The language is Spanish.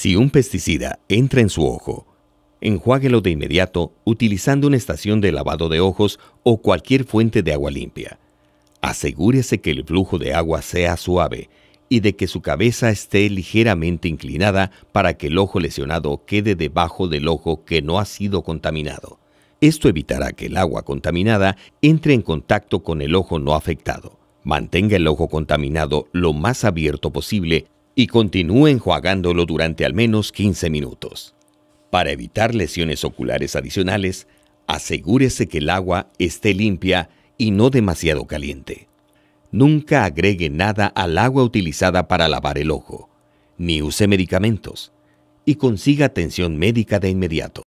Si un pesticida entra en su ojo, enjuáguelo de inmediato utilizando una estación de lavado de ojos o cualquier fuente de agua limpia. Asegúrese que el flujo de agua sea suave y de que su cabeza esté ligeramente inclinada para que el ojo lesionado quede debajo del ojo que no ha sido contaminado. Esto evitará que el agua contaminada entre en contacto con el ojo no afectado. Mantenga el ojo contaminado lo más abierto posible y continúe enjuagándolo durante al menos 15 minutos. Para evitar lesiones oculares adicionales, asegúrese que el agua esté limpia y no demasiado caliente. Nunca agregue nada al agua utilizada para lavar el ojo, ni use medicamentos, y consiga atención médica de inmediato.